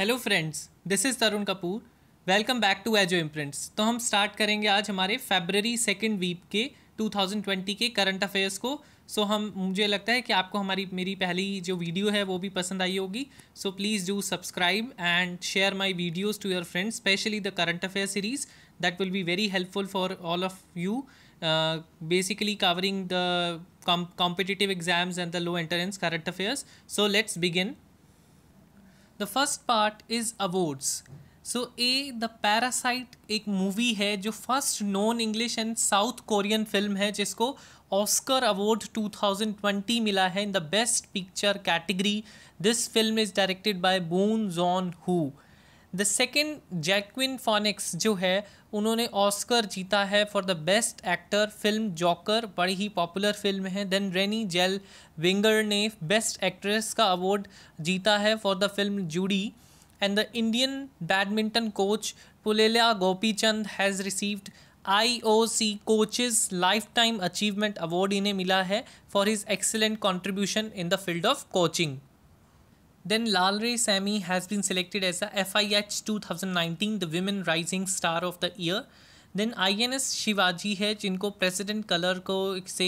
Hello friends this is Tarun Kapoor welcome back to Ajo Imprints तो हम start करेंगे आज हमारे फेबररी सेकेंड वीक के 2020 के करंट अफेयर्स को सो so हम मुझे लगता है कि आपको हमारी मेरी पहली जो वीडियो है वो भी पसंद आई होगी so please do subscribe and share my videos to your friends specially the current affair series that will be very helpful for all of you basically covering the competitive exams and the law entrance current affairs so let's begin the first part is awards so a the parasite एक movie है जो first non English and South Korean film है जिसको Oscar award 2020 मिला है इन the best picture category this film is directed by Bong Joon Ho the second Joaquin Phoenix जो है उन्होंने ऑस्कर जीता है for the best actor film Joker बड़ी ही पॉपुलर फिल्म है देन रेनी जेल विंगर ने बेस्ट एक्ट्रेस का अवार्ड जीता है for the film Judy and the Indian badminton coach Pullela Gopichand has received I O C coaches lifetime achievement award इन्हें मिला है for his excellent contribution in the field of coaching Then Lalre Sami has been selected as the FIH 2019 the Women Rising Star of the Year. Then I N S Shivaji है जिनको president colour को से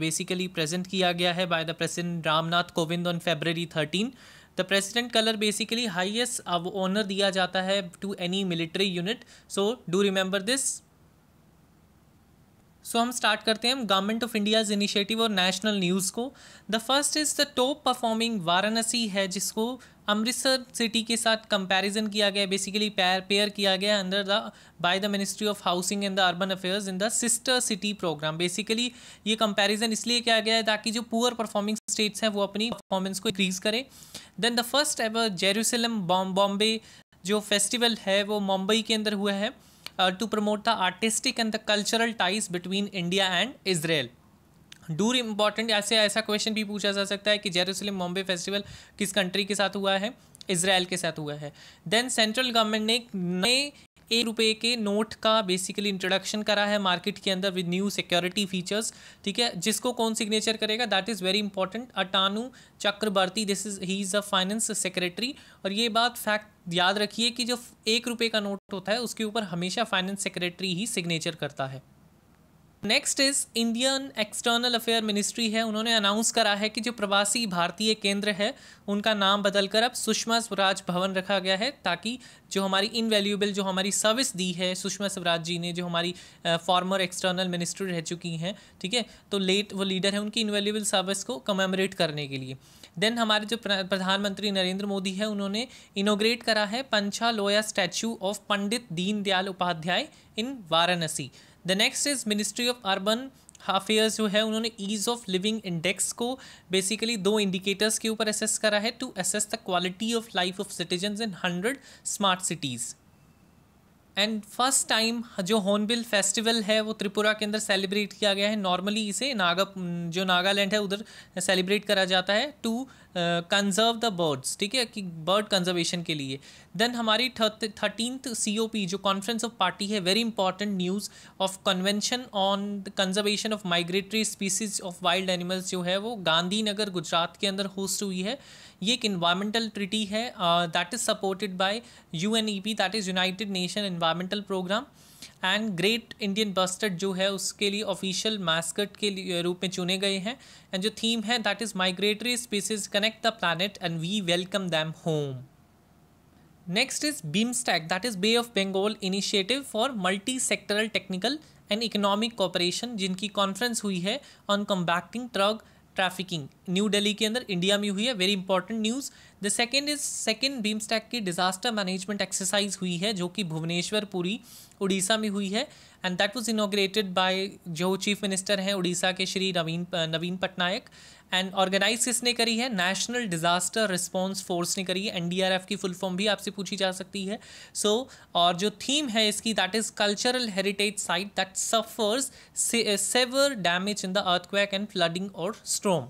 basically present किया गया है by the president Ramnath Kovind on February thirteen the president colour basically highest honour दिया जाता है to any military unit so do remember this so so, हम स्टार्ट करते हैं गवर्नमेंट ऑफ इंडियाज इनिशिएटिव और नेशनल न्यूज़ को the first is the top performing Varanasi है जिसको अमृतसर सिटी के साथ कंपैरिजन किया गया बेसिकली पेयर पेयर किया गया under the by the ministry of housing and the urban affairs in the sister city programme basically ये कंपैरिजन इसलिए किया गया है ताकि जो पुअर परफॉर्मिंग स्टेट्स हैं वो अपनी परफॉर्मेंस को इंक्रीज करें then the first ever Jerusalem Bombay जो फेस्टिवल है वो मुंबई के अंदर हुआ है Uh, to promote the artistic and the cultural ties between India and Israel. डूर इम्पॉर्टेंट ऐसे ऐसा क्वेश्चन भी पूछा जा सकता है कि जेरूसलम बॉम्बे फेस्टिवल किस कंट्री के साथ हुआ है इसराइल के साथ हुआ है देन सेंट्रल गवर्नमेंट ने नए ए रुपये के नोट का बेसिकली इंट्रोडक्शन करा है मार्केट के अंदर विद न्यू सिक्योरिटी फीचर्स ठीक है जिसको कौन सिग्नेचर करेगा that is very important Atanu Chakraborty this is he is a finance secretary और ये बात फैक्ट याद रखिए कि जो एक रुपये का नोट होता है उसके ऊपर हमेशा फाइनेंस सेक्रेटरी ही सिग्नेचर करता है next is Indian external affair ministry है उन्होंने अनाउंस करा है कि जो प्रवासी भारतीय केंद्र है उनका नाम बदलकर अब सुषमा स्वराज भवन रखा गया है ताकि जो हमारी इनवैल्यूएबल जो हमारी सर्विस दी है सुषमा स्वराज जी ने जो हमारी फॉर्मर एक्सटर्नल मिनिस्टर रह चुकी हैं ठीक है तो लेट वो लीडर है उनकी इनवैल्यूएबल सर्विस को कमेमोरेट करने के लिए देन हमारे जो प्रधानमंत्री नरेंद्र मोदी है उन्होंने इनोग्रेट करा है पंछा लोया statue of Pandit Deendayal Upadhyay in Varanasi the next is ministry of urban affairs जो है उन्होंने ईज ऑफ लिविंग इंडेक्स को बेसिकली दो इंडिकेटर्स के ऊपर असेस करा है to assess the quality of life of citizen in hundred smart cities and first time जो हॉर्नबिल फेस्टिवल है वो त्रिपुरा के अंदर सेलिब्रेट किया गया है नॉर्मली इसे नागा जो नागालैंड है उधर सेलिब्रेट करा जाता है टू कंजर्व द बर्ड्स ठीक है कि बर्ड कंजर्वेशन के लिए देन हमारी थर्टीनथ सी ओ पी जो कॉन्फ्रेंस ऑफ पार्टी है very important news of convention on the conservation of migratory species of wild animals जो है वो गांधीनगर गुजरात के अंदर होस्ट हुई है ये एक इन्वायरमेंटल ट्रिटी है that is supported by U N E P that is United Nation environmental programme and great Indian bustard जो है उसके लिए ऑफिशियल मैस्कट के रूप में चुने गए हैं एंड जो थीम है that is migratory species connect the planet and we welcome them home next is BIMSTEC that is bay of Bengal initiative for multi sectoral technical and economic cooperation जिनकी conference हुई है on combating drug trafficking new Delhi के अंदर India में हुई है very important news the second is second BIMSTEC की disaster management exercise हुई है जो कि भुवनेश्वर पुरी उड़ीसा में हुई है and that was inaugurated by जो चीफ मिनिस्टर हैं उड़ीसा के श्री नवीन नवीन पटनायक एंड ऑर्गेनाइज किसने करी है नेशनल डिजास्टर रिस्पॉन्स फोर्स ने करी है एनडीआरएफ की फुल फॉर्म भी आपसे पूछी जा सकती है सो so, और जो थीम है इसकी that is cultural heritage site that suffers sever damage in the earthquake and flooding और स्ट्रोम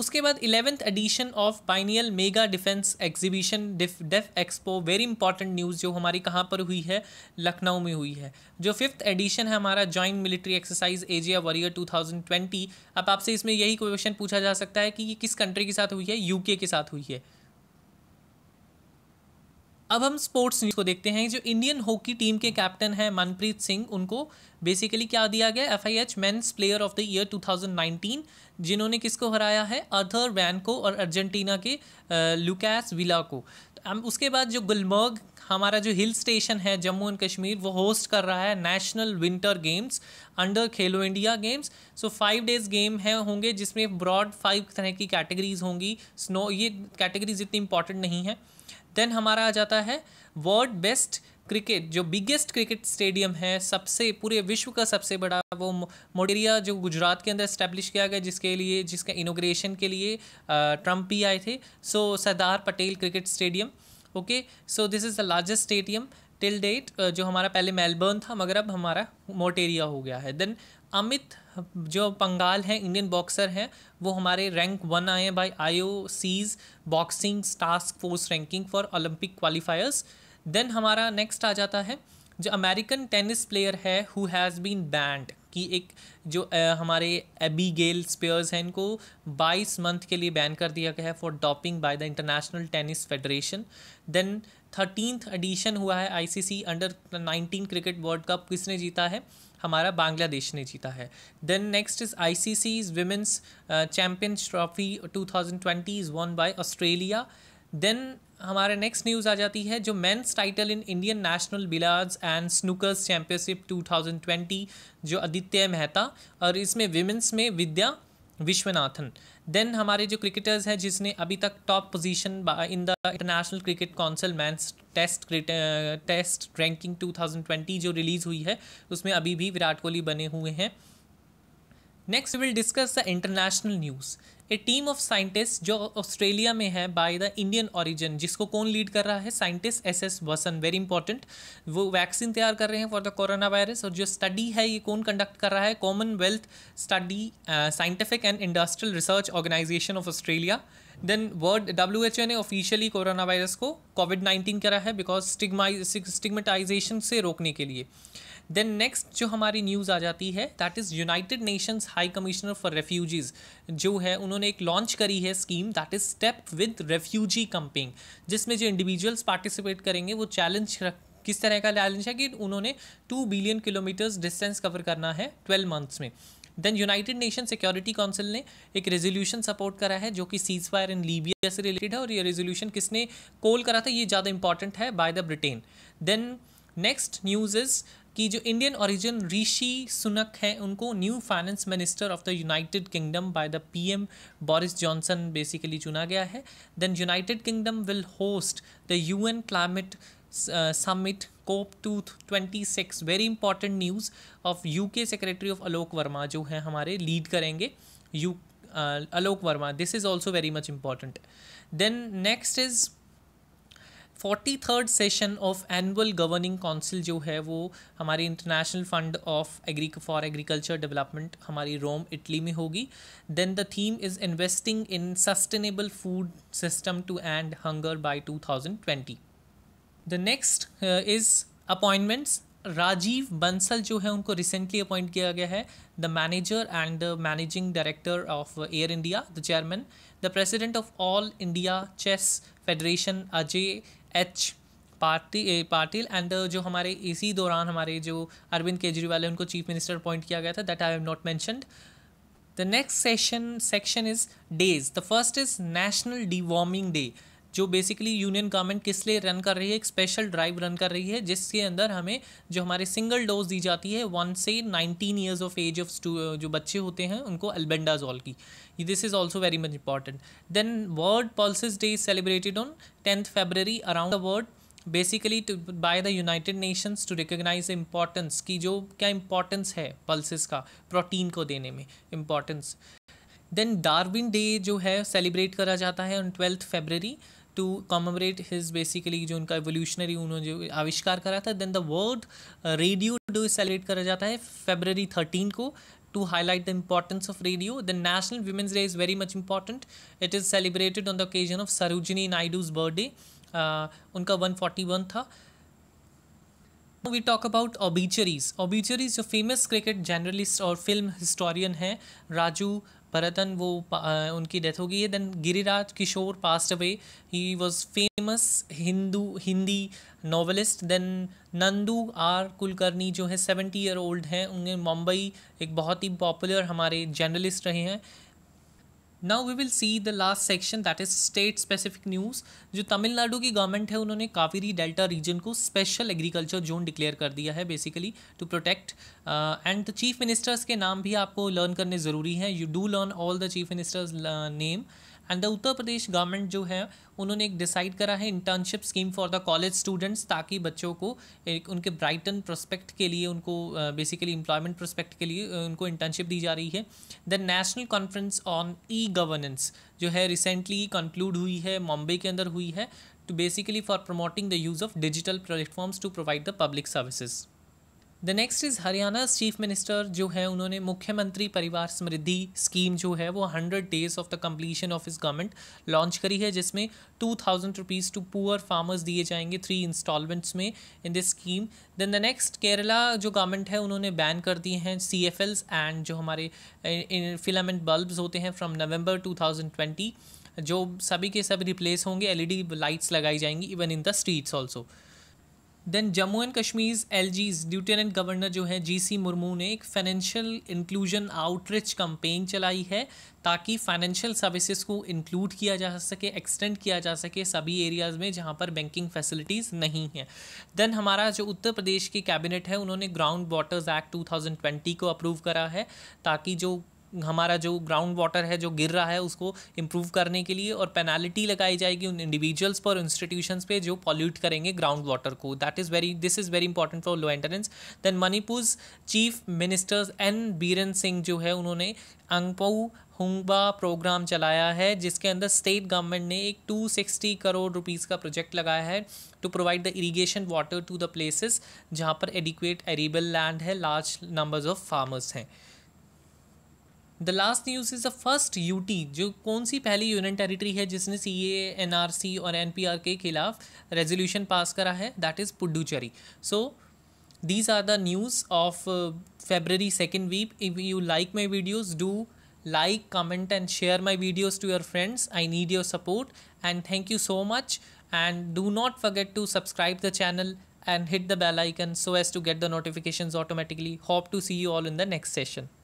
उसके बाद eleventh edition of biennial mega defence exhibition def def expo very important news जो हमारी कहाँ पर हुई है लखनऊ में हुई है जो फिफ्थ एडिशन है हमारा joint military exercise Ajeya warrior 2020 अब आपसे इसमें यही क्वेश्चन पूछा जा सकता है कि ये किस कंट्री के साथ हुई है यूके के साथ हुई है अब हम स्पोर्ट्स न्यूज़ को देखते हैं जो इंडियन हॉकी टीम के कैप्टन हैं मनप्रीत सिंह उनको बेसिकली क्या दिया गया F I H men's player of the year 2019 जिन्होंने किसको हराया है अर्थर वैन को और अर्जेंटीना के लुकास विला को हम उसके बाद जो गुलमर्ग हमारा जो हिल स्टेशन है जम्मू एंड कश्मीर वो होस्ट कर रहा है national winter games under Khelo India games so five days game है होंगे जिसमें ब्रॉड फाइव तरह की कैटेगरीज होंगी स्नो ये कैटेगरीज इतनी इंपॉर्टेंट नहीं है देन हमारा आ जाता है वर्ल्ड बेस्ट क्रिकेट जो बिगेस्ट क्रिकेट स्टेडियम है सबसे पूरे विश्व का सबसे बड़ा वो मोडेरिया जो गुजरात के अंदर इस्टेब्लिश किया गया जिसके लिए जिसका इनोग्रेशन के लिए ट्रंप भी आए थे so Sardar Patel cricket stadium okay so this is the largest stadium till date जो हमारा पहले मेलबर्न था मगर अब हमारा मोटेरिया हो गया है देन अमित जो पंगाल हैं इंडियन बॉक्सर हैं वो हमारे रैंक वन आए हैं by I O Cs boxing task force ranking for Olympic qualifiers then हमारा नेक्स्ट आ जाता है जो अमेरिकन टेनिस प्लेयर है हु हैज़ बीन बैंड कि एक जो आ, हमारे एबी गेल स्पेयर्स हैं इनको 22 मंथ के लिए बैन कर दिया गया है for doping by the international tennis federation then thirteenth edition हुआ है ICC under nineteen cricket world cup किसने जीता है हमारा बांग्लादेश ने जीता है then next is I C is women's champions trophy two thousand twenty is won by Australia then हमारा नेक्स्ट न्यूज़ आ जाती है जो men's title in Indian national billiards and snookers championship 2020 जो आदित्य मेहता और इसमें विमेंस में विद्या विश्वनाथन देन हमारे जो क्रिकेटर्स हैं जिसने अभी तक top position in the international cricket council मैं टेस्ट टेस्ट रैंकिंग 2020 जो रिलीज़ हुई है उसमें अभी भी विराट कोहली बने हुए हैं next will discuss the international news a team of scientist जो ऑस्ट्रेलिया में है बाय द इंडियन ओरिजिन जिसको कौन लीड कर रहा है scientist S S Vasan very important वो वैक्सीन तैयार कर रहे हैं फॉर द कोरोना वायरस और जो स्टडी है ये कौन कंडक्ट कर रहा है commonwealth study scientific and industrial research organisation of Australia then world W H O ने ऑफिशियली कोरोना वायरस को कोविड नाइन्टीन करा है बिकॉज स्टिगमाइज स्टिगमेटाइजेशन से रोकने के लिए देन नेक्स्ट जो हमारी न्यूज़ आ जाती है that is United Nations high commissioner for refugees जो है उन्होंने एक लॉन्च करी है scheme that is step with refugee campaign जिसमें जो इंडिविजुअल्स पार्टिसिपेट करेंगे वो चैलेंज किस तरह का चैलेंज है कि उन्होंने two billion kilometres distance cover करना है ट्वेल्व मंथ्स में then United Nation Security Council ने एक रेजोल्यूशन सपोर्ट करा है जो कि सीज फायर इन लीबिया से रिलेटेड है और ये रेजोल्यूशन किसने कॉल करा था ये ज़्यादा इंपॉर्टेंट है by the Britain then next news is कि जो इंडियन ओरिजिन ऋषि सुनक हैं उनको new finance minister of the United Kingdom by the PM Boris Johnson basically चुना गया है then United Kingdom will host the UN climate summit COP two twenty six very important news of UK secretary of Alok Verma जो है हमारे lead करेंगे you Alok Verma this is also very much important then next is forty third session of annual governing council जो है वो हमारी international fund of agri for agriculture development हमारी Rome Italy में होगी then the theme is investing in sustainable food system to end hunger by two thousand twenty the next is appointments Rajiv Bansal जो है उनको रिसेंटली अपॉइंट किया गया है the manager and the managing director of Air India the chairman the president of all India chess federation Ajay H पार्टी Patil and uh, जो हमारे इसी दौरान हमारे जो अरविंद केजरीवाल है उनको चीफ मिनिस्टर अपॉइंट किया गया था that I have not mentioned the next section is days the first is national national deworming day जो बेसिकली यूनियन गवर्नमेंट किस लिए रन कर रही है एक स्पेशल ड्राइव रन कर रही है जिसके अंदर हमें जो हमारे सिंगल डोज दी जाती है वन से nineteen years of age of जो बच्चे होते हैं उनको अल्बेंडाजॉल की this is also very much important then world pulses day is celebrated on tenth February around the world basically by the United Nations to recognise importance की जो क्या importance है पल्सिस का प्रोटीन को देने में इम्पॉर्टेंस देन डार्विन डे जो है सेलिब्रेट करा जाता है on twelfth February to commemorate his basically जो उनका एवोल्यूशनरी उन्होंने जो आविष्कार करा था then the world radio day celebrate करा जाता है फेबररी थर्टीन को to highlight the importance of radio the national women's day is very much important it is celebrated on the occasion of Sarojini Naidu's birthday उनका वन फोर्टी वन था we talk about obituaries obituaries जो famous cricket journalist और film historian हैं राजू परतन वो उनकी death हो गई है then Giriraj Kishore passed away he was famous Hindu Hindi novelist then Nandu R Kulkarni जो है सेवेंटी ईयर ओल्ड हैं उन्हें मुंबई एक बहुत ही पॉपुलर हमारे जर्नलिस्ट रहे हैं now we will see the last section that is state specific news जो तमिलनाडु की गवर्नमेंट है उन्होंने कावेरी डेल्टा रीजन को स्पेशल एग्रीकल्चर जोन डिक्लेयर कर दिया है basically to protect and chief ministers के नाम भी आपको लर्न करने ज़रूरी हैं you do learn all the chief ministers name and the Uttar Pradesh government जो है उन्होंने एक डिसाइड करा है internship scheme for the college students ताकि बच्चों को एक उनके ब्राइटन प्रोस्पेक्ट के लिए उनको बेसिकली एम्प्लॉयमेंट प्रोस्पेक्ट के लिए उनको इंटर्नशिप दी जा रही है the national conference on e governance जो है रिसेंटली कंक्लूड हुई है मुंबई के अंदर हुई है to basically for promoting the use of digital platforms to provide the public services the next is Haryana chief minister जो है उन्होंने मुख्यमंत्री परिवार समृद्धि स्कीम जो है वो hundred days of the completion of इस गवर्नमेंट लॉन्च करी है जिसमें two thousand rupees to poor farmers दिए जाएंगे थ्री इंस्टॉलमेंट्स में in this scheme then the next Kerala जो गवर्नमेंट है उन्होंने बैन कर दिए हैं सी एफ एल्स एंड जो हमारे फिलामेंट बल्ब्स होते हैं from November two thousand twenty जो सभी के सभी रिप्लेस होंगे एल ई डी लाइट्स लगाई जाएंगी even in the streets also then Jammu and Kashmir L G's lieutenant governor जो है जी सी मुर्मू ने एक फाइनेंशियल इंक्लूजन आउटरीच कंपेन चलाई है ताकि फाइनेंशियल सर्विसेज को इंक्लूड किया जा सके एक्सटेंड किया जा सके सभी एरियाज़ में जहाँ पर बैंकिंग फैसिलिटीज़ नहीं हैं देन हमारा जो उत्तर प्रदेश की कैबिनेट है उन्होंने ग्राउंड वाटर्स एक्ट 2020 को अप्रूव करा है ताकि जो हमारा जो ग्राउंड वाटर है जो गिर रहा है उसको इम्प्रूव करने के लिए और पेनाल्टी लगाई जाएगी उन इंडिविजुअल्स पर इंस्टीट्यूशंस पे जो पॉल्यूट करेंगे ग्राउंड वाटर को that is very this is very important for low maintenance then Manipur chief ministers N Biren Singh जो है उन्होंने अंगपो हुंगबा प्रोग्राम चलाया है जिसके अंदर स्टेट गवर्नमेंट ने एक 260 करोड़ रुपीस का प्रोजेक्ट लगाया है to provide the irrigation water to the places जहां पर एडिक्वेट एरेबल लैंड है लार्ज नंबर्स ऑफ फार्मर्स हैं The last news is the first UT, जो कौन सी पहली यूनियन टेरिटरी है जिसने सी ए resolution आर सी और एन पी आर के खिलाफ रेजोल्यूशन पास करा है that is Puducherry so these are the news of February like comment and share my videos to your friends i need your support and thank you so much and do not forget to subscribe the channel and hit the bell icon so as to get the notifications automatically hope to see you all in the next session